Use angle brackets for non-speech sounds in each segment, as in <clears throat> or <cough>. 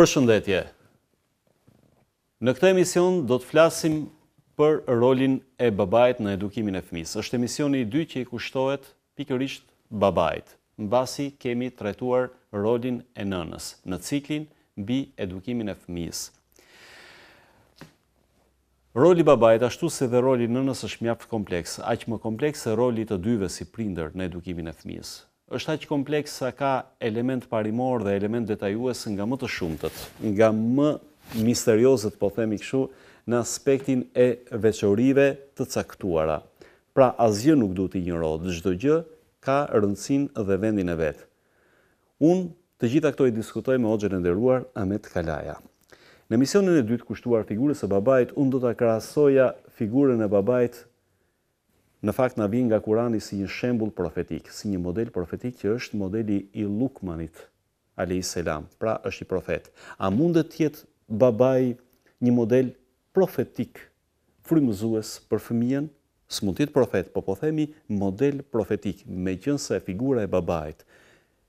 Për shëndetje, në këtë emision do të flasim për rolin e babajt në edukimin e fëmijës. Është emisioni i dytë që i kushtohet pikërisht babait. Mbasi kemi trajtuar rolin e nënës në ciklin mbi edukimin e fëmijës. Roli i babait ashtu si dhe roli i nënës është mjaft kompleks, aq më kompleks se roli i të dyve si prindër në edukimin e fëmisë është aq kompleks sa ka element parimor dhe element detajues nga më të shumtët, nga më misteriozët, po themi kështu, në aspektin e veçorive të caktuara. Pra asgjë nuk duhet të ignorohet, çdo gjë ka rëndësinë dhe vendin e vet. Unë të gjitha këto i diskutoj me Hoxhën e nderuar Ahmet Kalaja. Në misionin e dytë kushtuar figurës së babait, unë do ta krahasoja figurën e babait në fakt na vjen nga Kurani si një shembull profetik, si një model profetik që është modeli i Lukmanit alayhis salam. Pra është i profet. A mund të jetë babai një model profetik frymëzues për fëmijën? S'mund të jetë profet, po po themi model profetik, meqense figura e babait,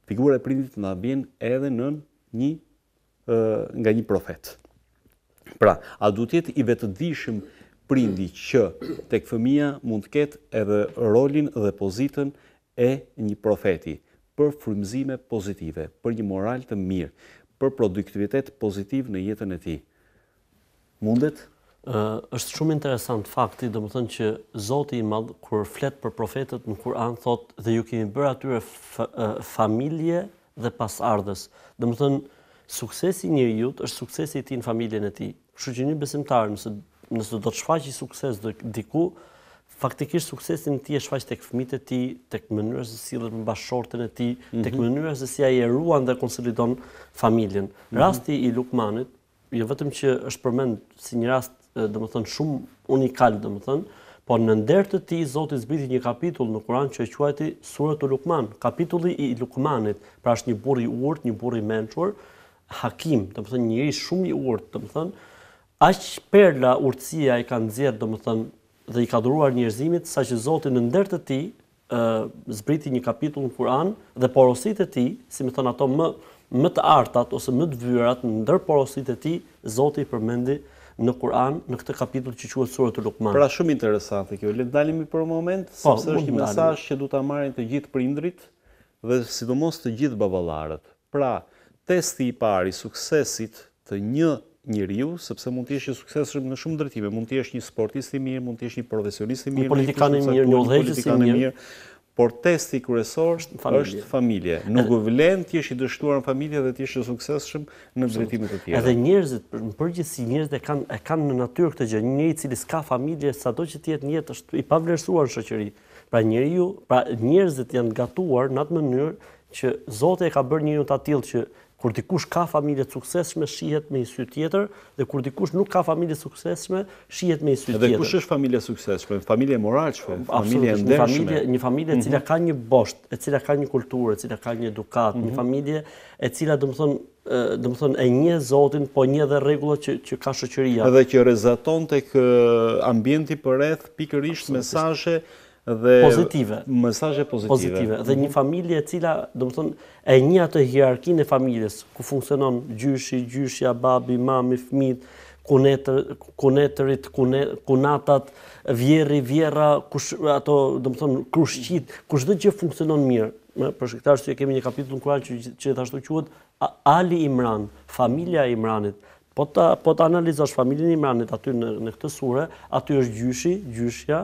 figura e prindit na vjen edhe në një nga një profet. Pra, a duhet të jetë i vetëdijshëm prindi që tek fëmia mund të ketë edhe rolin dhe pozitën e një profeti për frymëzime pozitive, për një moral të mirë, për produktivitet pozitiv në jetën e tij. Mundet? Ë, është shumë interesant fakti, domethënë që Zoti i Madh kur flet për profetët në Kur'an thotë dhe ju kemi bërë atyre familje dhe pasardhës. Domethënë suksesi i njeriu është suksesi i në familjen e tij. Kështu që një besimtar nëse nëse do të shfaqë sukses do diku faktikisht suksesi në ti e shfaqë të këfmit e ti, të këmënyrës e si dhe të më e ti, mhm. të mënyra se si a i e ruan dhe konsolidon familjen. Mhm. Rasti i Lukmanit, jo vetëm që është përmend si një rast, dhe më thënë, shumë unikal, dhe më thënë, por në ndertë të ti, Zoti zbriti një kapitull në kuran që e quajti surët të Lukman, kapitulli i Lukmanit, pra është një burri urt, një i mençur, hakim, domethënë një shumë i urt, domethënë, aq perla urtësia i ka nxjerr domethën dhe i ka dhuruar njerëzimit saqë Zoti në ndër të tij ë zbriti një kapitull në Kur'an dhe porositë e tij, si më thon ato më më të artat ose më të vyrat ndër porositë e tij, Zoti i përmendi në Kur'an në këtë kapitull që quhet Sura Luqman. Pra shumë interesante kjo. Le të dalim për një moment, po, sepse është një mesazh që du ta marrin të gjithë prindrit dhe sidomos të gjithë baballarët. Pra, testi i parë i suksesit të një njeriu, sepse mund të jesh i suksesshëm në shumë drejtime, mund të jesh një sportist i mirë, mund të jesh një profesionist i mirë, një politikanë i mirë, një udhëheqës i mirë, por testi kryesor është familje. Nuk u vlen të jesh i dështuar në familje dhe të jesh i suksesshëm në drejtime të tjera. Edhe njerëzit, në përgjithësi njerëzit e kanë e kanë në natyrë këtë gjë, njëri i cili s'ka familje, sado që të jetë jetë është i pavlerësuar shoqëri. Pra njeriu, pra njerëzit janë gatuar në atë mënyrë që Zoti e ka bërë një ta tillë që kur dikush ka familje të sukseshme, shihet me një sy tjetër dhe kur dikush nuk ka familje të sukseshme, shihet me një sy tjetër. Dhe kush është familja e suksesshme? familje morale, familje e një familje, një familje e mhm. cila ka një bosht, e cila ka një kulturë, e cila ka një edukat, një mhm. familje e cila dëmë thonë e një zotin, po një dhe rregulla që që ka shoqëria. Edhe që rrezaton tek ambienti përreth pikërisht mesazhe dhe pozitive. Mesazhe pozitive. Pozitive. Dhe mhm. një familje e cila, domethënë, e një atë hierarkinë e familjes ku funksionon gjyshi, gjyshja, babi, mami, fëmit, kunetër, kunetërit, kunatat, vjerri, vjerra, kush ato, domethënë, krushqit, çdo gjë funksionon mirë. Për këtë që kemi një kapitull në Kur'an që gjithashtu quhet Ali Imran, familja e Imranit. Po ta po ta analizosh familjen e Imranit aty në në këtë sure, aty është gjyshi, gjyshja,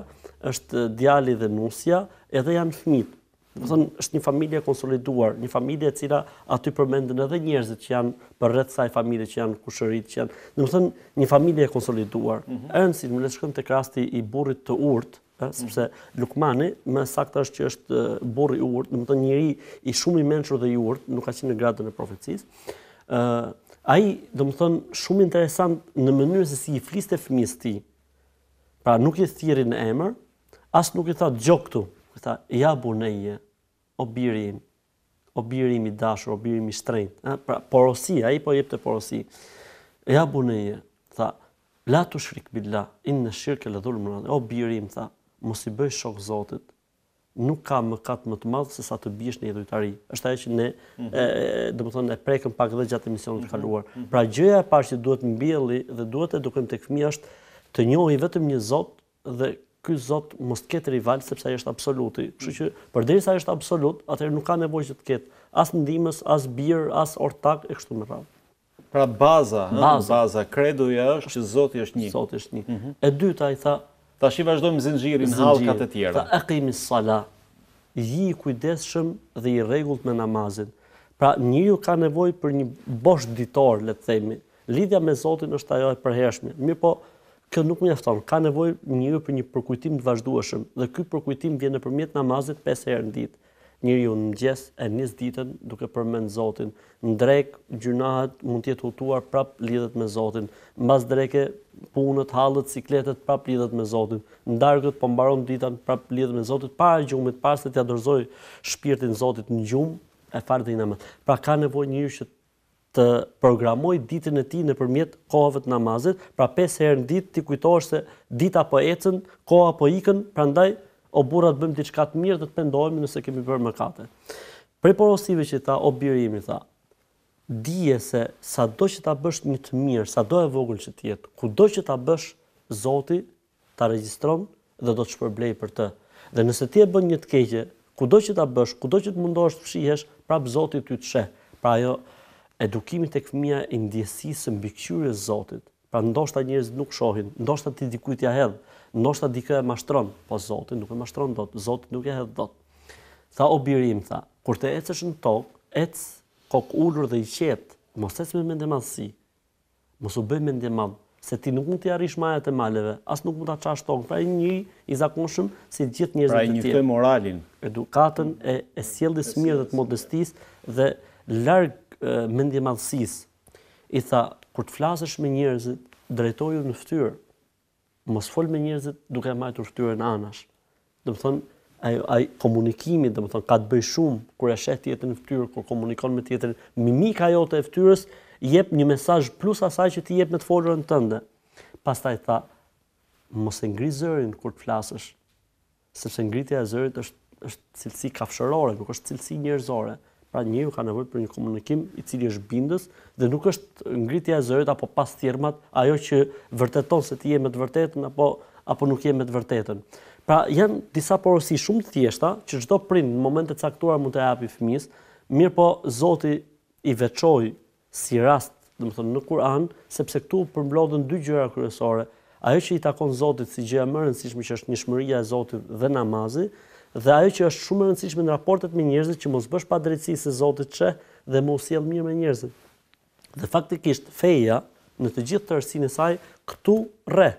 është djali dhe nusja, edhe janë fmit. Do të thonë është një familje konsoliduar, një familje e cila aty përmendën edhe njerëzit që janë përreth saj familje që janë kushërit, që janë. Do të thonë një familje e konsoliduar. Mhm. Ërëndsi, mm -hmm. le të shkojmë tek rasti i burrit të urtë, mhm. sepse Lukmani, më saktë është që është burit i urtë, do të thonë njëri i shumë i mençur dhe i urtë, nuk ka qenë në gradën e profecis. ë Ai, do të thonë, shumë interesant në mënyrën se si i fliste fëmijës tij. Pra nuk i thirrin emër, asë nuk i tha gjoktu, i tha, ja buneje, o birin, o birim i dashur, o birim i strejt, eh? pra porosi, a i po jep të porosi, ja buneje, tha, la të shrik billa, inë në shirkë e dhullë mëna, o birim, tha, mos i bëj shok zotit, nuk ka më katë më të madhë se sa të bishë një dhujtari. është ajo që ne, mm -hmm. dëmë thonë, e prekëm pak dhe gjatë emisionit mm -hmm. kaluar. Mhm, mhm. Pra gjëja e parë që duhet mbjeli dhe duhet edukojmë të këmi është të njohi vetëm një zotë dhe ky Zot mos të ketë rival sepse ai është absoluti. Kështu që përderisa ai është absolut, atëherë nuk ka nevojë që të ketë as ndihmës, as bir, as ortak e kështu me radhë. Pra baza, ëh, baza, baza credoja është që Zoti është një. Zoti është një. Mm -hmm. E dyta i tha, tashi vazhdojmë zinxhirin në hallka të tjera. Ta aqimi salat. Ji kujdesshëm dhe i rregullt me namazin. Pra njeriu ka nevojë për një bosh ditor, le të themi. Lidhja me Zotin është ajo e përhershme. Mirpo, kjo nuk mjafton. Ka nevojë njëri për një përkujtim të vazhdueshëm dhe ky përkujtim vjen nëpërmjet namazit 5 herë në ditë. Njëri unë në gjes e njës ditën duke përmend Zotin. Në drek, mund mund tjetë hutuar prap lidhet me Zotin. Në bas dreke, punët, halët, cikletet prap lidhet me Zotin. Në dargët, po mbaron ditën prap lidhet me Zotin. Para gjumit, pas se tja dërzoj shpirtin Zotit në gjumë, e farë dhe i Pra ka nevoj njërë që të programoj ditën e ti në përmjet kohëve të namazit, pra 5 herë në ditë ti kujtohesh se dita po ecën, koha po ikën, pra ndaj o burat bëjmë të mirë dhe të pendohemi nëse kemi bërë mëkate. Pre porosive që ta, o birë tha, dije se sa do që ta bësh një të mirë, sa do e vogël që tjetë, ku do që ta bësh zoti, ta registron dhe do të shpërblej për të. Dhe nëse ti e bën një të keqe, kudo që ta bësh, kudo që të mundosh të fshihesh, prap Zoti ty të sheh. Pra ajo edukimit tek fëmia i ndjesisë mbi e Zotit. Pra ndoshta njerëzit nuk shohin, ndoshta ti dikujt ja hedh, ndoshta dikë e mashtron, po Zoti nuk e mashtron dot, Zoti nuk e hedh dot. Tha o birim tha, kur të ecësh në tokë, ec kok ulur dhe i qetë, mos ec me mendje madhsi. Mos u bëj mendje madh, se ti nuk mund të arrish majat e maleve, as nuk mund ta çash tokën. Pra një i zakonshëm si të gjithë njerëzit pra, e tjerë. Pra një moralin, edukatën e, e sjelljes mirë dhe të modestisë dhe larg mendje madhësis. I tha, kur të flasësh me njerëzit, drejtoju në fëtyrë. Mos folë me njerëzit duke majtë të anash. Dhe më thonë, ai ai komunikimi domethën ka të bëj shumë kur e sheh tjetrin në fytyrë kur komunikon me tjetrin mimika jote e fytyrës jep një mesazh plus asaj që ti jep me të folurën tënde pastaj tha mos e ngri zërin kur të flasësh sepse ngritja e zërit është është cilësi kafshërore nuk është cilësi njerëzore Pra një ju ka nevojë për një komunikim i cili është bindës dhe nuk është ngritja e zërit apo pas thirrmat, ajo që vërteton se ti je me të vërtetën apo apo nuk je me të vërtetën. Pra janë disa porosi shumë të thjeshta që çdo prind në momente të caktuara mund të japi fëmijës, mirë po Zoti i veçoi si rast, domethënë në Kur'an, sepse këtu përmblodhen dy gjëra kryesore. Ajo që i takon Zotit si gjëja më e rëndësishme që është nishmëria e Zotit dhe namazi, dhe ajo që është shumë e rëndësishme në raportet me njerëzit që mos bësh pa drejtësi se Zotit që dhe mos jelë mirë me njerëzit. Dhe faktikisht feja në të gjithë të rësin e saj këtu rre,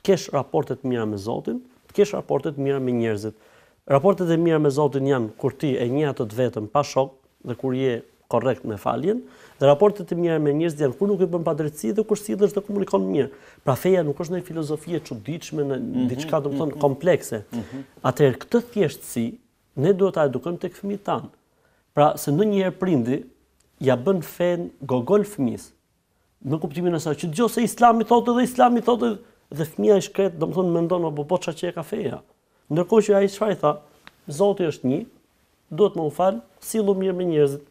të kesh raportet mira me Zotin, të kesh raportet mira me njerëzit. Raportet e mira me Zotin janë kur ti e një atët vetëm pa shok dhe kur je korrekt me faljen, dhe raportet e mira me njerëz janë kur nuk e bën padrejtësi dhe kur sillesh dhe komunikon mirë. Pra feja nuk është një filozofi e çuditshme në mhm, diçka domethënë mhm. komplekse. Mhm. Atëherë këtë thjeshtësi ne duhet ta edukojmë tek fëmijët tanë. Pra se ndonjëherë prindi ja bën fen gogol fëmis. Në kuptimin e sa që dëgjoj se Islami thotë dhe Islami thotë dhe fëmia i shkret domethënë mendon apo po çka që e ka feja. Ndërkohë që ai çfarë tha, Zoti është një, duhet më u fal, sillu mirë me njerëzit,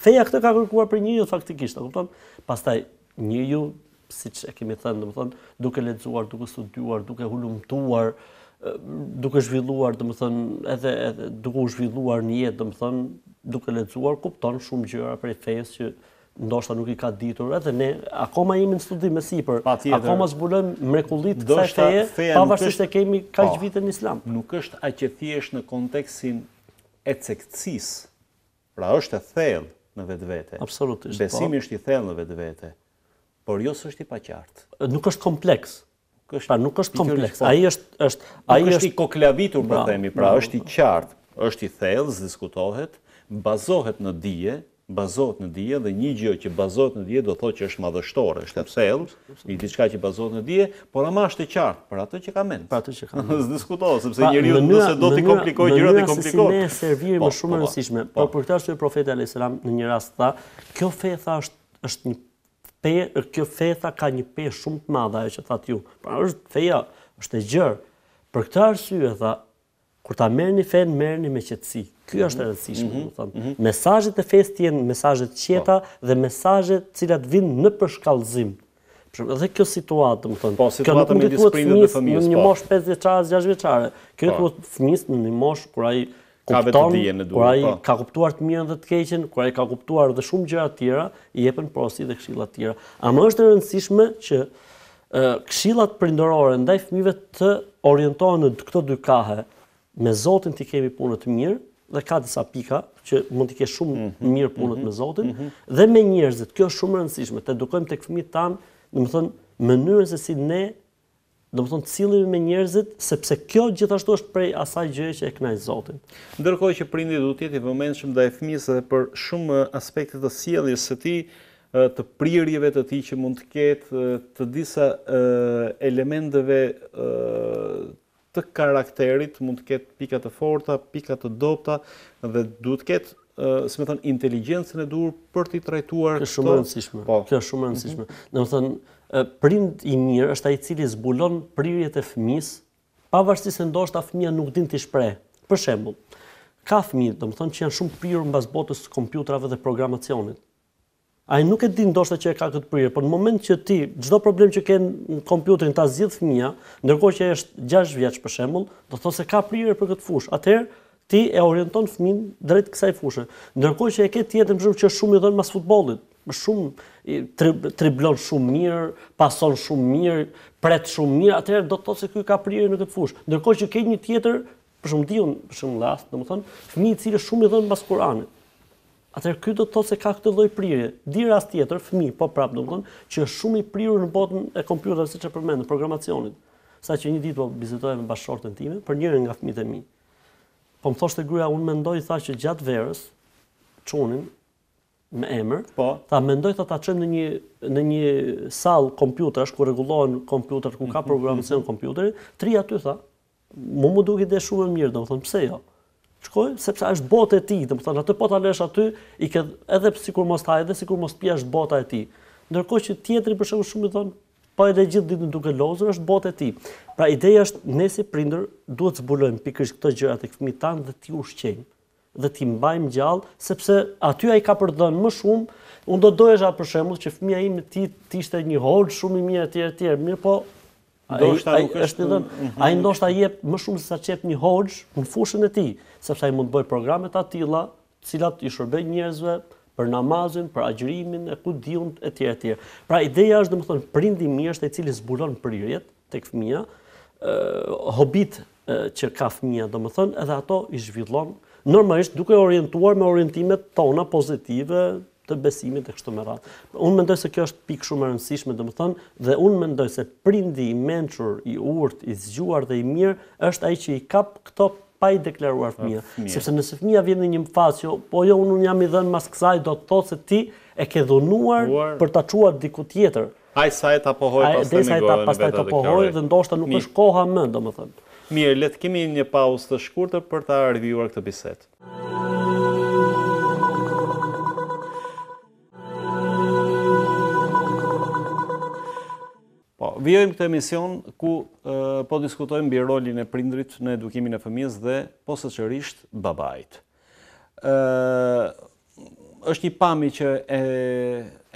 Feja këtë ka kërkuar për njëri faktikisht, e kupton? Pastaj njëri siç e kemi thënë, domethënë, duke lexuar, duke studiuar, duke hulumtuar, duke zhvilluar, domethënë, edhe edhe duke u zhvilluar në jetë, domethënë, duke lexuar kupton shumë gjëra për fesë që ndoshta nuk i ka ditur edhe ne akoma jemi në studim me sipër akoma zbulojmë mrekullit të kësaj feje pavarësisht se kemi kaq po. vite në islam nuk është aq e thjeshtë në kontekstin e cekësisë pra është e thellë në vetë vete. Absolutisht. Po. Besimi është i thellë në vetë vete, por jo së është i paqartë. Nuk është kompleks. pra nuk është kompleks. Po. Ai është është ai është i koklavitur, për po themi, pra, pra, është i qartë, është i thellë, diskutohet, bazohet në dije, bazot në dje dhe një gjë që bazohet në dje do thotë që është madhështore, është pse një diçka që bazohet në dije, por ama është të qartë për atë që ka mend, për atë që ka mend. Ne <laughs> diskutojmë sepse njeriu nëse do ti komplikoj gjërat po, po, e komplikon. Po, në servirë më shumë e rëndësishme. Po për këtë është profeti Al-Islam në një rast tha, kjo fe tha është është një pe, kjo fe tha ka një pe shumë të madhe ajo që thatë ju. Pra është feja, është Për këtë arsye tha kur ta merrni fen, merrni me qetësi. Ky mhm. është e rëndësishme, mhm. do të them. Mesazhet e fesë janë mesazhe të qeta po. dhe mesazhe të cilat vijnë në përshkallëzim. Për edhe kjo situatë, do po, të them, ka ndodhur me disiplinën e Në një po. mosh 50 vjeçare, 60 vjeçare, këtu thuhet fëmis në një mosh kur ai ka vetë dijen e duhur. Kur ai ka kuptuar të mirën dhe të keqen, kur ai ka kuptuar edhe shumë gjëra tjera, i jepen porositë dhe këshilla të tjera. A më është e rëndësishme që këshillat prindërore ndaj fëmijëve të orientohen në këto dy kahe, me Zotin ti kemi punë të mirë dhe ka disa pika që mund të kesh shumë mm -hmm. mirë punët mm -hmm. me Zotin mm -hmm. dhe me njerëzit. Kjo është shumë e rëndësishme. Të edukojmë tek fëmijët tan, domethënë mënyrën se si ne do të thonë me njerëzit, sepse kjo gjithashtu është prej asaj gjëje që e kënaq Zotin. Ndërkohë që prindi duhet të jetë i vëmendshëm ndaj fëmijës edhe për shumë aspekte të sjelljes së tij, të prirjeve të tij që mund të ketë, të disa elementeve të karakterit, mund të ketë pika të forta, pika të dopta dhe duhet të ketë, si më thënë, inteligjencën e duhur për të trajtuar këtë. Po. Kjo është shumë e rëndësishme. Kjo shumë rëndësishme. Në më Domethënë, prind i mirë është ai i cili zbulon prirjet e fëmisë, pavarësisht se ndoshta fëmia nuk din t'i shpreh. Për shembull, ka fëmijë domethënë që janë shumë prirur mbas botës së kompjuterave dhe programacionit ai nuk e di ndoshta që e ka këtë prirë, por në moment që ti çdo problem që ken në kompjuterin të zgjidh fëmia, ndërkohë që është 6 vjeç për shembull, do thosë se ka prirë për këtë fushë. Atëherë ti e orienton fëmin drejt kësaj fushë. Ndërkohë që e ke tjetër më shumë që shumë i dhon mas futbollit, më shumë triblon shumë mirë, pason shumë mirë, pret shumë mirë, atëherë do të thotë se ky ka prirë në këtë fushë. Ndërkohë që ke një tjetër, për shumë diun, për shumë lath, domethënë, fëmi i cili shumë i dhon mas Kur'anit, Atëherë ky do të thotë se ka këtë lloj prirje. Di rast tjetër fëmijë, po prapë do të që është shumë i prirur në botën e kompjuterit siç e përmendëm, programacionit. Saqë një ditë po bizitoja me bashkëshorten time për njërin nga fëmijët e mi. Po më thoshte gruaja, unë mendoj tha që gjatë verës çunin me emër. Po. mendoj ta çem në një në një sallë kompjuterash ku rregullohen kompjuterat, ku ka mhm, mhm. programacion kompjuterit. Tri aty tha, "Mu mu duhet të shumë mirë domethënë pse jo?" Ja? shkoj sepse është bota e tij, dhe atë po ta lësh aty, i ke edhe sikur mos ta haj, edhe sikur mos është bota e tij. Ndërkohë që tjetri për shembull shumë i thon, po edhe gjithë ditën duke lozur është bota e tij. Pra ideja është, ne si prindër duhet zbulojmë pikërisht këto gjëra tek fëmijët tanë dhe t'i ushqejmë dhe t'i mbajmë gjallë sepse aty ai ka për të dhënë më shumë. Unë do dojësha për shembull që fëmia i im të ishte një hol shumë i mirë etj etj. po ndoshta i nuk është. Dhën, mhm. Ai ndoshta jep më shumë se sa çep një hoxh në fushën e tij, sepse ai mund të bëjë programe të tilla, të cilat i shërbejnë njerëzve për namazin, për agjërimin, e ku diun e tjere, e Pra ideja është domethënë prindi i mirë është ai cili zbulon prirjet tek fëmia, ë hobit që ka fëmia domethënë, edhe ato i zhvillon normalisht duke orientuar me orientimet tona pozitive, të besimit e kështu me radhë. Unë mendoj se kjo është pikë shumë e rëndësishme, do më dhe unë mendoj se prindi i menqur, i urt, i zgjuar dhe i mirë, është ai që i kap këto pa i deklaruar fëmija. Sepse nëse fëmija vjen në një fazë, jo, po jo unë jam i dhenë mas kësaj, do të thotë se ti e ke dhunuar për ta qua diku tjetër. Ai sa e ta pohoi pastaj. Ai sa e pastaj ta dhe ndoshta nuk është koha më, domethënë. Mirë, le të kemi një pauzë të shkurtër për ta rivjuar këtë bisedë. Po, vijojmë këtë emision ku po diskutojmë bi rolin e prindrit në edukimin e fëmijës dhe posaçërisht babait. babajt. është një pami që e,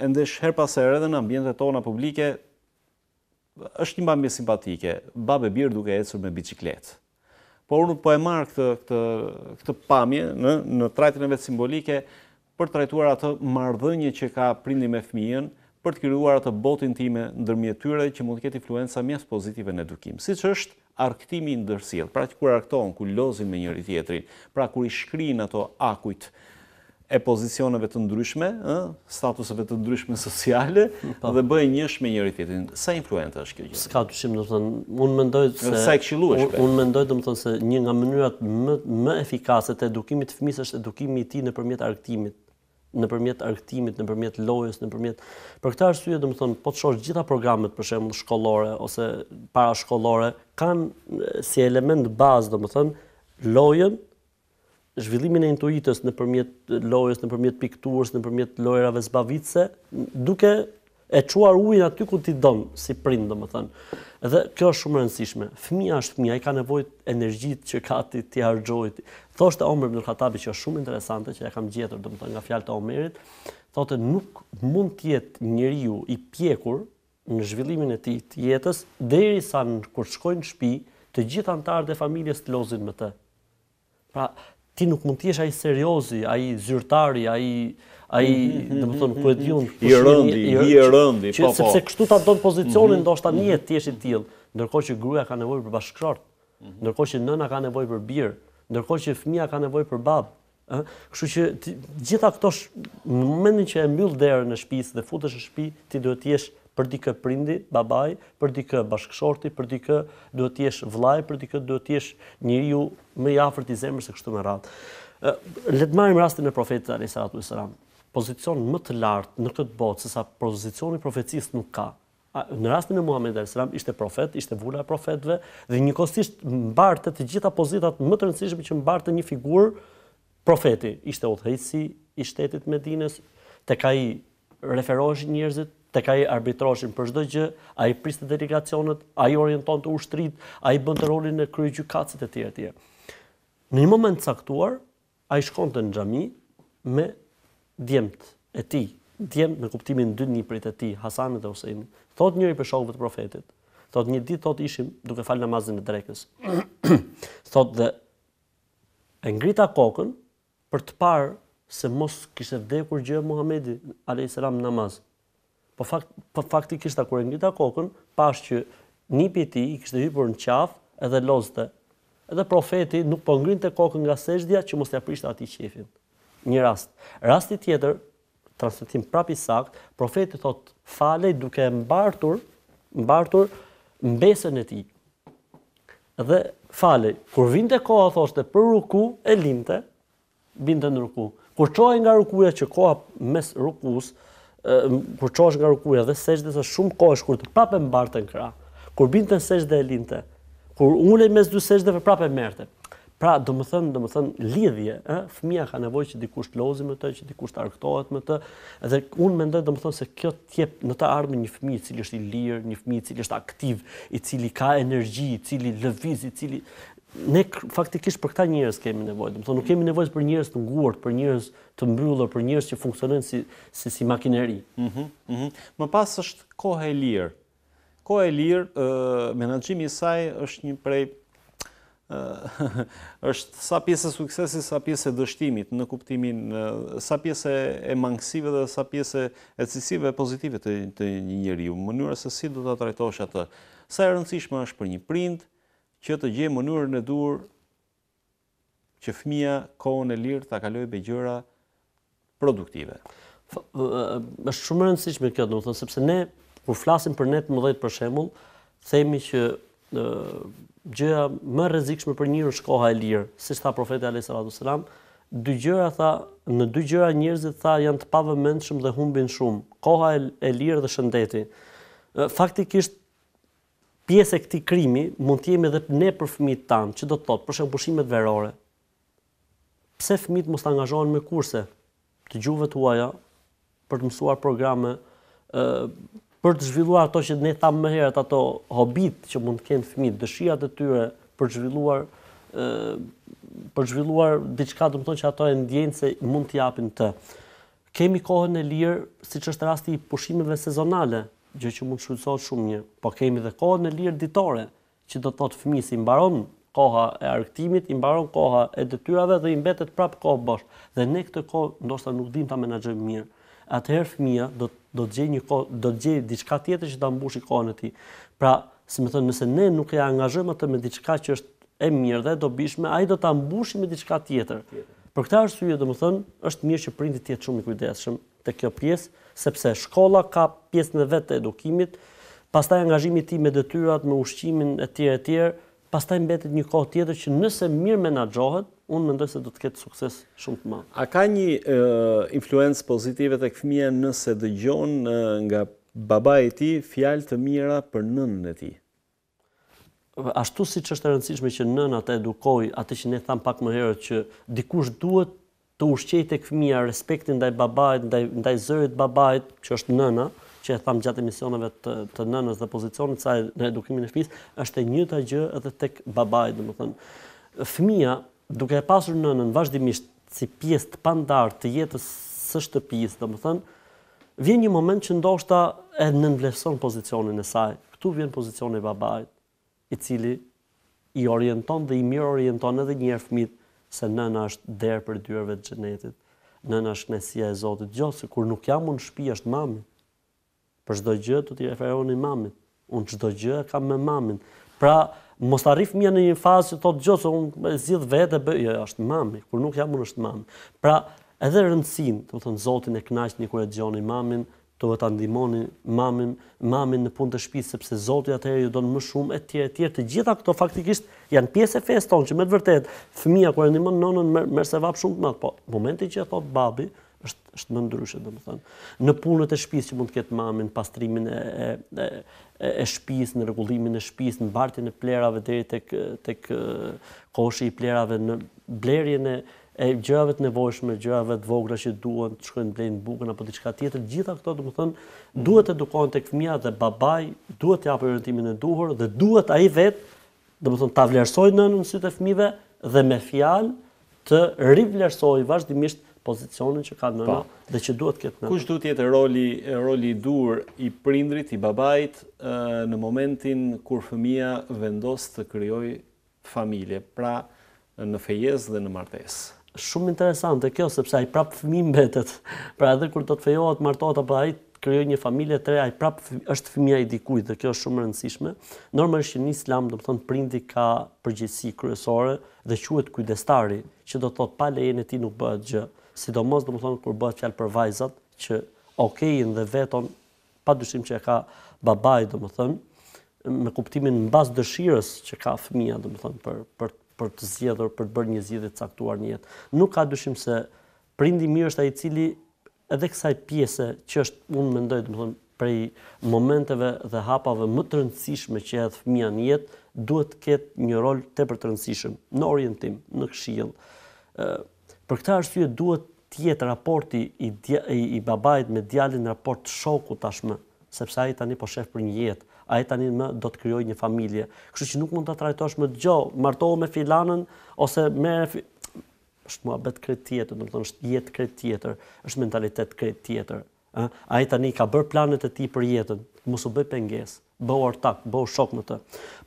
e ndesh her pasere dhe në ambjente tona publike, është një pami simpatike, babe birë duke e me bicikletë. Por unë po e marë këtë, këtë, këtë pamje në, në trajtën e vetë simbolike për trajtuar atë marrëdhënie që ka prindi me fëmijën, për të kryuar atë botin time ndërmjet tyre që mund të ketë influenza mjes pozitive në edukim. Si që është arktimi ndërsil, pra që kur arktohen, kur lozin me njëri tjetrin, pra kur i shkrin ato akujt e pozicioneve të ndryshme, statuseve të ndryshme sociale, po. dhe bëjë njësh me njëri tjetrin. Sa influenta është kjo gjithë? Ska të shimë, unë mendoj se... Unë mendoj, se një nga mënyrat më, më efikaset e edukimit fëmis është edukimi ti në përmjet arktimit në përmjet nëpërmjet në përmjet lojës, në përmjet... Për këta është syje, dhe më thonë, po të shohësh gjitha programet, për shemë, shkollore, ose para kanë si element bazë, do më thonë, lojën, zhvillimin e intuitës në përmjet lojës, në përmjet pikturës, në përmjet lojërave zbavitse, duke e çuar ujin aty ku ti don si prind domethën. Dhe kjo është shumë e rëndësishme. Fëmia është fëmia, ai ka nevojë energjit që ka ti të harxhojti. Thoshte Omer ibn Khatabi që është shumë interesante që e kam gjetur domethën nga fjalët e Omerit, thotë nuk mund të jetë njeriu i pjekur në zhvillimin e tij të jetës derisa kur shkojnë në shtëpi, të gjithë anëtarët e familjes të lozin me të. Pra ti nuk mund të jesh ai seriozi, ai zyrtari, ai ai do të thon ku e mhm. diun i rëndi i rëndi po po sepse po. kështu ta don pozicionin do mm -hmm. një tjetër i tillë ndërkohë që gruaja ka nevojë për bashkëshort mm ndërkohë që nëna ka nevojë për birr ndërkohë që fëmia ka nevojë për babë ë kështu që të, gjitha këto sh, në momentin që e mbyll derën në shtëpi dhe futesh në shtëpi ti duhet të jesh për dikë prindi, babaj, për dikë bashkëshorti, për dikë duhet të jesh vllaj, për dikë duhet të jesh njeriu më i afërt i zemrës se kështu me radhë. Le të marrim rastin e profetit sallallahu alajhi wasallam pozicion më të lartë në këtë botë sesa pozicioni profecisë nuk ka. Në rastin e Muhamedit (sallallahu alajhi ishte profet, ishte vula e profetëve dhe njëkohësisht mbartë të gjitha pozitat më të rëndësishme që mbartë një figurë profeti. Ishte udhëheqësi i shtetit të Medinës, tek ai referoheshin njerëzit, tek ai arbitroheshin për çdo gjë, ai priste delegacionet, ai orientonte ushtrit, ai bënte rolin e kryegjykatësit e tjerë e tjerë. Në një moment caktuar, ai shkonte në xhami me djemt e ti, djemt me kuptimin dy një i e ti, Hasanit dhe Hosein, thot njëri për shokëve të profetit, thot një dit thot ishim duke falë namazin e drekës, <clears throat> thot dhe e ngrita kokën për të parë se mos kishtë vdekur gjë Muhamedi a.s. namaz. Po, fakt, po fakti kishtë ta kur e ngrita kokën, pash që një piti i kishtë hypur në qafë edhe lozëte, edhe profeti nuk po ngrinte të kokën nga seshdja që mos të aprisht ati qefin një rast. Rasti tjetër, transmetim prap sakt, profeti thot falej duke mbartur, mbartur mbesën e tij. Dhe falej. Kur vinte koha thoshte për ruku e linte, binte në ruku. Kur çohej nga rukuja që koha mes rukus, kur çohesh nga rukuja dhe sejdë është shumë kohë shkurt të prapë mbartën krah. Kur binte sejdë e linte, kur ulej mes dy sejdëve prapë merrte. Pra, do më thënë, do më thënë, lidhje, eh? fëmija ka nevoj që dikush të lozi me të, që dikush të arktohet me të, edhe unë mendoj, do më thënë, se kjo tjep në të ardhme një fëmi cili është i lirë, një fëmi cili është aktiv, i cili ka energji, i cili lëviz, i cili... Ne faktikisht për këta njerëz kemi nevojë. Do të thonë, nuk kemi nevojë për njerëz të nguar, për njerëz të mbyllur, për njerëz që funksionojnë si si si makineri. Mhm. Mm mhm. Mm Më pas është koha e lirë. Koha e lirë, ë menaxhimi i saj është një prej <laughs> është sa pjesë suksesi, sa pjesë e dështimit në kuptimin, sa pjesë e mangësive dhe sa pjesë e cisive pozitive të një njëri. Mënyrë se si du të trajtoshë atë. Sa e rëndësishme është për një print që të gjejë mënyrën e dur që fëmija kohën e lirë të akaloj bëgjëra produktive. është shumë rëndësishme këtë, në më thënë, sepse ne, kur flasim për netë më dhejtë për shemull, themi që gjëja më rrezikshme për njërin është koha e lirë, siç tha profeti Alayhis salatu dy gjëra tha, në dy gjëra njerëzit tha janë të pavëmendshëm dhe humbin shumë, koha e lirë dhe shëndeti. Faktikisht pjesë e këtij krimi mund të jemi edhe ne për fëmijët tanë, që do të thotë, për shemb pushimet verore. Pse fëmijët mos angazhohen me kurse të gjuhëve tuaja për të mësuar programe për të zhvilluar ato që ne thamë më herët, ato hobit që mund të kenë fëmijët, dëshirat e tyre për zhvilluar ë për zhvilluar diçka, domethënë që ato e ndjejnë se mund t'i japin të. Kemi kohën e lirë, siç është rasti i pushimeve sezonale, gjë që mund shfrytëzohet shumë mirë, po kemi edhe kohën e lirë ditore, që do të thotë fëmijës i mbaron koha e arktimit, i mbaron koha e detyrave dhe i mbetet prapë kohë bosh. Dhe ne këtë kohë ndoshta nuk dimë ta menaxhojmë mirë atëherë fëmia do do të gjej një kohë, do të gjej diçka tjetër që ta mbushë kohën e tij. Pra, si më thon, nëse ne nuk e angazhojmë atë me diçka që është e mirë dhe e dobishme, ai do ta mbushë me diçka tjetër. tjetër. Për këtë arsye, domethënë, është mirë që prindit të jetë shumë i kujdesshëm te kjo pjesë, sepse shkolla ka pjesën e vet të edukimit, pastaj angazhimi i tij me detyrat, me ushqimin e tjerë e tjerë, pastaj mbetet një kohë tjetër që nëse mirë menaxhohet, unë mendoj se do të ketë sukses shumë të madh. A ka një uh, influencë pozitive tek fëmia nëse dëgjon gjonë nga babai i tij fjalë të mira për nënën e tij? Ashtu si që është rëndësishme që nëna atë edukoj, atë që ne thamë pak më herët që dikush duhet të ushqejt e këfëmija respektin ndaj babajt, ndaj, ndaj zërit babajt, që është nëna, që e thamë gjatë emisioneve të, të nënës dhe pozicionit saj në edukimin e fëmijës, është e një gjë edhe tek babajt, dhe më thënë. Fëmija, duke e pasur në nënën vazhdimisht si pjesë të pandar të jetës së shtëpisë, do më thënë, vjen një moment që ndoshta e nënvlefson pozicionin e saj. Ktu vjen pozicioni i babait, i cili i orienton dhe i mirë orienton edhe një herë fëmit se nëna është derë për dyerve të xhenetit. Nëna është kënaësia e Zotit, gjithë se kur nuk jam unë në shtëpi është mami. Për çdo gjë do t'i referoheni mamit. Unë çdo gjë kam me mamin. Pra, mos të arrifë mja në një fazë që të të gjotë, që unë zidhë vetë e bëjë, jo, është mami, kur nuk jam unë është mami. Pra, edhe rëndësin, të thënë, zotin e knajqë një kërë e gjoni mamin, të vetë andimoni mamin, mamin në punë të shpisë, sepse zotin atë e ju do në më shumë, e tjerë, e tjerë, të gjitha këto faktikisht janë pjesë e tonë, që me të vërtet, fëmija kërë e në nonën, në në në në në në në në në në në në është është më ndryshe domethënë në punët e shtëpisë që mund të ketë mamin pastrimin e e e, e shtëpisë në rregullimin e shtëpisë në mbartjen e plerave deri tek tek koshi i plerave në blerjen e e gjërave të nevojshme, gjërave të vogla që duan të shkojnë në bukën apo diçka tjetër, gjitha këto do të thonë duhet të edukohen tek fëmia dhe babai, duhet të japë orientimin e duhur dhe duhet ai vetë do të thonë ta vlerësojë nënën në sytë fëmijëve dhe me fjalë të rivlerësojë vazhdimisht pozicionin që ka nëna po. dhe që duhet këtë nëna. Kush duhet jetë roli roli i dur i prindrit, i babait në momentin kur fëmia vendos të krijojë familje, pra në fejes dhe në martes. Shumë interesante kjo, sepse ai prap fëmi mbetet. <laughs> Pra edhe kur do të fejohet, martohet apo ai kryoj një familje të re, ai prap është fëmia i dikujt dhe kjo është shumë e rëndësishme. Normalisht në Islam, domethënë prindi ka përgjegjësi kryesore dhe quhet kujdestari, që do të thotë pa lejen e tij nuk bëhet gjë sidomos do të thonë kur bëhet fjalë për vajzat që okejin dhe veton padyshim që e ka babai do të thonë me kuptimin mbas dëshirës që ka fëmia do të thonë për për për të zgjedhur për të bërë një zgjedhje të caktuar në jetë nuk ka dyshim se prindi mirë është ai i cili edhe kësaj pjese që është unë mendoj do të thonë prej momenteve dhe hapave më të rëndësishme që hedh fëmia në jetë duhet të ketë një rol tepër të rëndësishëm në orientim, në këshill. ë Për këtë arsye duhet të jetë raporti i i, i babait me djalin raport shoku tashmë, sepse ai tani po shef për një jetë ai tani më do të krijojë një familje. Kështu që nuk mund ta trajtosh më dëgjoj, martohu me filanën ose me fi... është muhabet kretë tjetër, do të thonë është jetë kretë tjetër, është mentalitet kretë tjetër. Ëh, ai tani ka bër planet e tij për jetën, mos u bëj pengesë bëu ortak, bëu shok me të.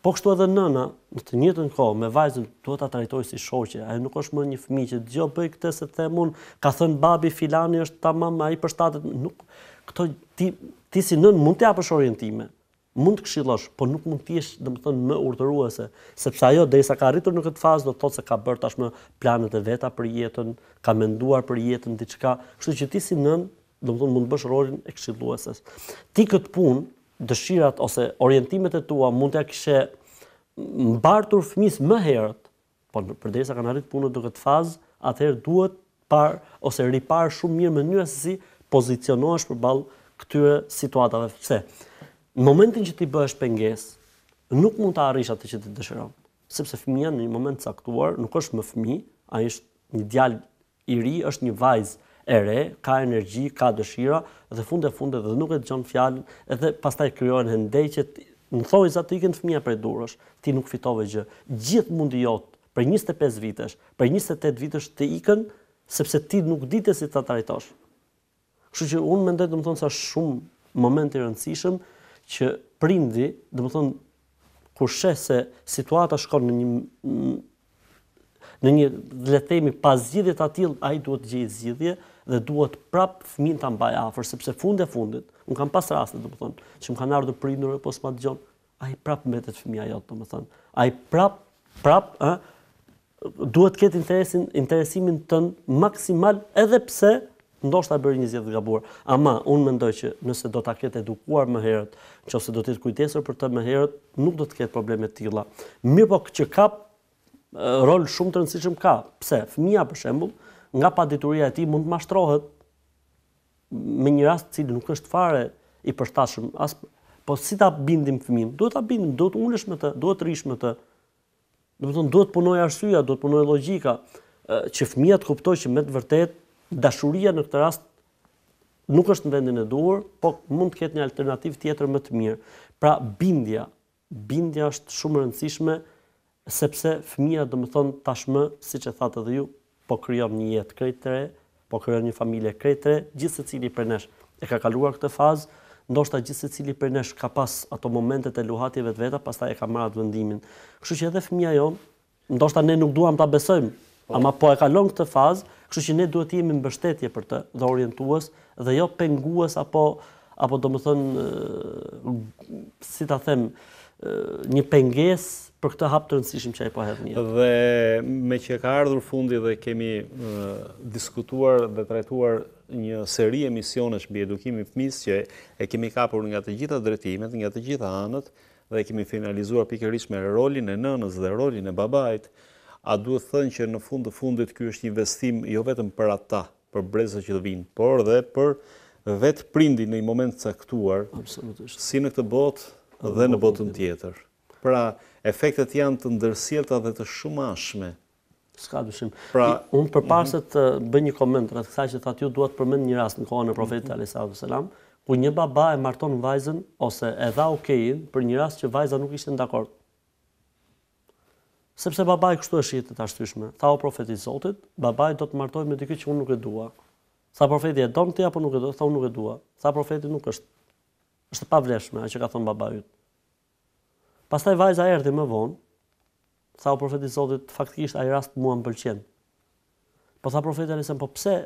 Po kështu edhe nëna, në të njëjtën kohë me vajzën duhet ta trajtoj si shoqë. Ajo nuk është më një fëmijë që dëgjoj bëj këtë se them un, ka thënë babi filani është tamam, ai përshtatet nuk këto ti ti si nën mund të japësh orientime. Mund të këshillosh, po nuk mund të jesh domethën më urdhëruese, sepse ajo derisa ka arritur në këtë fazë do të thotë se ka bër tashmë planet e veta për jetën, ka menduar për jetën diçka. Kështu që ti si nën domethën mund të bësh rolin e këshilluesës. Ti këtë punë dëshirat ose orientimet e tua mund t'ja kishe mbartur fëmis më herët, po përderisa kanë arrit punët në këtë fazë, atëherë duhet par ose ripar shumë mirë mënyra se si pozicionohesh përballë këtyre situatave. Pse? Në momentin që ti bëhesh pengesë, nuk mund të arrish atë që ti dëshiron. Sepse fëmia në një moment caktuar nuk është më fëmijë, ai është një djalë i ri, është një vajzë e re, ka energji, ka dëshira, dhe funde, e fund dhe nuk e të gjonë fjallën, edhe pas taj kryojnë hendej që në thoi za të ikën të fëmija për e durësh, ti nuk fitove gjë. Gjithë mundi jotë për 25 vitesh, për 28 vitesh të ikën, sepse ti nuk dite si të të trajtosh. Kështu që unë më ndetë dhe më thonë sa shumë moment i rëndësishëm që prindi dhe më thonë kur shese situata shkon në një në një le themi pas zgjidhje të tillë, ai duhet të gjej zgjidhje dhe duhet prap fëmin ta mbaj afër sepse fund e fundit, un kam pas raste domethënë, që më kanë ardhur prindër apo s'ma dëgjon, ai prap mbetet fëmia jot domethënë. Ai prap prap ë eh, duhet të ketë interesin interesimin tën maksimal edhe pse ndoshta bëri një zgjedhje të gabuar, ama un mendoj që nëse do ta ketë edukuar më herët, nëse do të jetë kujdesur për të më herët, nuk do të ketë probleme të tilla. Mirpo që ka Eh, rol shumë të rëndësishëm ka. Pse? Fëmia për shembull, nga padituria e tij mund të mashtrohet me një rast cili nuk është fare i përshtatshëm. As po si ta bindim fëmin? Duhet ta bindim, duhet ulesh me të, duhet rish me të. Do të duhet punoj arsyeja, duhet punoj logjika eh, që fëmia të kuptojë që me të vërtet dashuria në këtë rast nuk është në vendin e duhur, po mund të ketë një alternativë tjetër më të mirë. Pra bindja, bindja është shumë e rëndësishme sepse fëmija dhe më thonë tashmë, si që thate dhe ju, po kryon një jetë krejtëre, po kryon një familje krejtëre, gjithë se cili për nesh e ka kaluar këtë fazë, ndoshta gjithë se cili për nesh ka pas ato momentet e luhatjeve të veta, pas ta e ka marat vendimin. Kështu që edhe fëmija jo, ndoshta ne nuk duham ta besojmë, po. ama po e kalon këtë fazë, kështu që ne duhet të jemi mbështetje për të dhe orientuës dhe jo pengues apo apo domethën si ta them, një penges për këtë hap të rëndësishim që e po hedhë një. Dhe me që ka ardhur fundi dhe kemi diskutuar dhe trajtuar një seri misionesh bë edukimi fëmis që e kemi kapur nga të gjitha drejtimet, nga të gjitha anët, dhe kemi finalizuar pikërisht me rolin e nënës dhe rolin e babait, a duhet thënë që në fund të fundit ky është një investim jo vetëm për ata, për brezat që të vinë, por dhe për vetë prindin në një moment caktuar, Absolutisht. si në këtë botë, dhe në botën tjetër. Pra, efektet janë të ndërsjeta dhe të shumashme. Ska dushim. Pra, unë për parëse mhm. eh, të bëj një komend, rrëtë kësaj që thatë ju duhet përmend një rast në kohën e profetit mhm. a.s. ku një baba e marton vajzën ose e dha okejin për një rast që vajza nuk ishte në dakord. Sepse baba e kështu e shqitë të ashtyshme. Tha o profetit Zotit, baba e do të martoj me dikë që unë nuk e dua. Sa profeti e donë këtë apo nuk e nuk e dua. Sa profeti nuk është është pa vleshme, a që ka thonë baba jutë. Pas taj vajza erdi më vonë, tha o profetit Zotit, faktikisht a i rast mua më pëlqenë. Po tha profetit Alisem, po pse,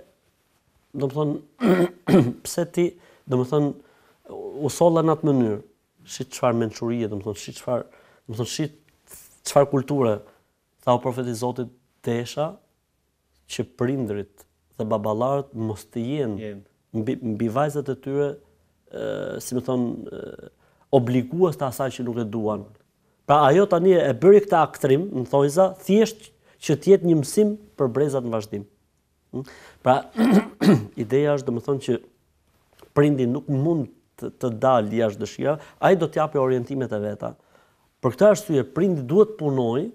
do thonë, <clears throat> pse ti, do thonë, u solla në atë mënyrë, shi të qfar menqurije, do më thonë, shi çfarë, qfar, do më thonë, shi qfar kulturë, tha o profetit Zotit, desha që prindrit dhe babalarët mos të jenë, jenë. Mbi, mbi vajzat e tyre si më thonë, obliguës të asaj që nuk e duan. Pra ajo tani e bëri këta aktrim, në thojza, thjesht që tjetë një mësim për brezat në vazhdim. Hm? Pra, <clears throat> ideja është dhe më thonë që prindin nuk mund të dalë i ashtë dëshira, a i do t'japë e orientimet e veta. Për këta është të prindin duhet punoj,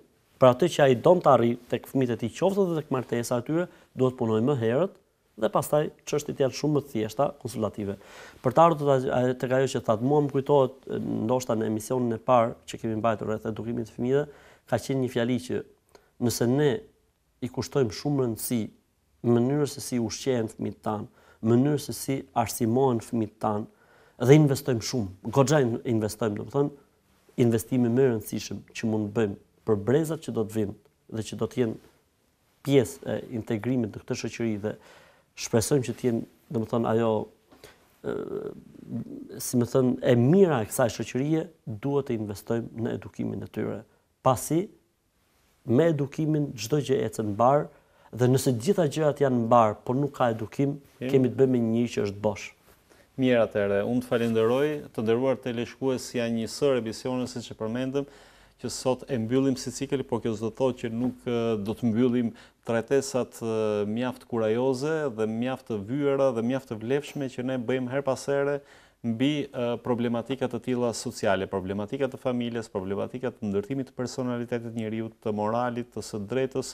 pra të që a i të t'arri të këfëmit e ti qoftë dhe të këmartesa atyre, duhet punoj më herët, dhe pastaj çështjet janë shumë më të thjeshta konsultative. Për të ardhur tek ajo që thatë, mua më kujtohet ndoshta në emisionin e parë që kemi mbajtur rreth edukimit të fëmijëve, ka qenë një fjali që nëse ne i kushtojmë shumë rëndësi mënyrës se si ushqehen fëmijët tan, mënyrës se si arsimohen fëmijët tan, dhe investojmë shumë, goxha investojmë, do të thonë, investime më rëndësishme që mund të bëjmë për brezat që do të vinë dhe që do të jenë pjesë e integrimit të këtij shoqëri dhe shpresojmë që të jenë, domethënë të thonë ajo si më thënë, e mira e kësaj shëqërije, duhet të investojmë në edukimin e tyre. Pasi, me edukimin gjdoj gjë e cënë barë, dhe nëse gjitha gjërat janë barë, por nuk ka edukim, kemi të bëmë një që është boshë. Mirë atërë, unë të falinderoj, të dërruar të leshkues si a një sërë e bisionës e që përmendëm, që sot e mbyllim si cikli, por kjo zdo thot që nuk do të mbyllim tretesat mjaft kurajoze dhe mjaft vyra dhe mjaft vlefshme që ne bëjmë her pasere mbi problematikat të tila sociale, problematikat të familjes, problematikat të ndërtimit të personalitetit njëriut, të moralit, të së drejtës,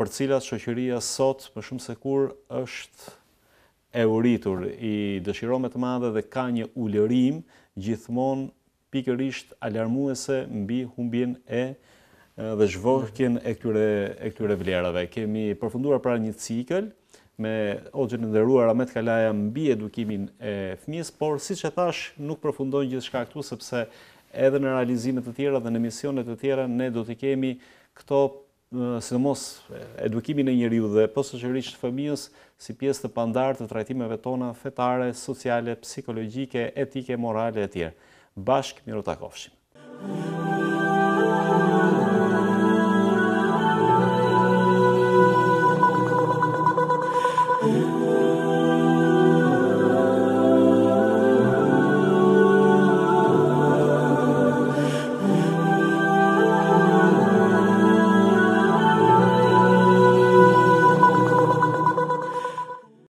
për cilat shëqëria sot, më shumë se kur, është e uritur, i dëshirome të madhe dhe ka një ullërim gjithmonë pikërisht alarmuese mbi humbjen e dhe zhvorkjen e këtyre e këtyre vlerave. Kemi përfunduar pra një cikël me Oxhën e nderuar Ahmet Kalaja mbi edukimin e fëmijës, por siç e thash, nuk përfundon gjithçka këtu sepse edhe në realizime të tjera dhe në misione të tjera ne do të kemi këto sidomos edukimin e njeriu dhe posaçërisht fëmijës si pjesë të pandar të trajtimeve tona fetare, sociale, psikologjike, etike, morale e tjera bashk miru takofshim.